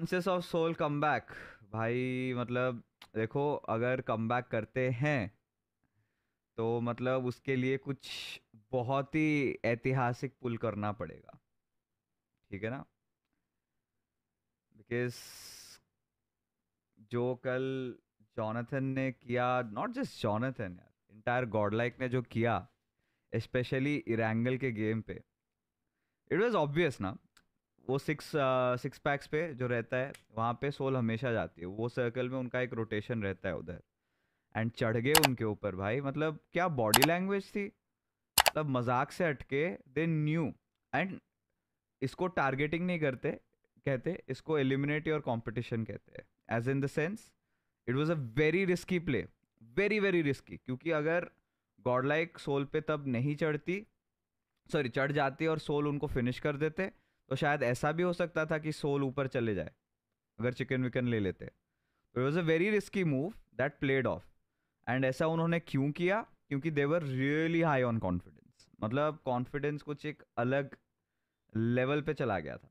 chances of soul come back भाई मतलब देखो अगर कम बैक करते हैं तो मतलब उसके लिए कुछ बहुत ही ऐतिहासिक पुल करना पड़ेगा ठीक है ना बिकॉज जो कल जॉनथन ने किया नॉट जस्ट जॉनथन यार इंटायर गॉडलाइक ने जो किया स्पेशली इरेंगल के गेम पे इट वॉज ऑब्वियस ना वो सिक्स सिक्स पैक्स पे जो रहता है वहाँ पे सोल हमेशा जाती है वो सर्कल में उनका एक रोटेशन रहता है उधर एंड चढ़ गए उनके ऊपर भाई मतलब क्या बॉडी लैंग्वेज थी मतलब मजाक से हटके दे न्यू एंड इसको टारगेटिंग नहीं करते कहते इसको एलिमिनेट और कॉम्पिटिशन कहते हैं as in the sense it was a very risky play very very risky क्योंकि अगर गॉड लाइक सोल पे तब नहीं चढ़ती सॉरी चढ़ जाती और सोल उनको फिनिश कर देते तो शायद ऐसा भी हो सकता था कि सोल ऊपर चले जाए अगर चिकन विकन ले लेते तो it was a very risky move that played off and ऐसा उन्होंने क्यों किया क्योंकि they were really high on confidence मतलब कॉन्फिडेंस कुछ एक अलग लेवल पे चला गया था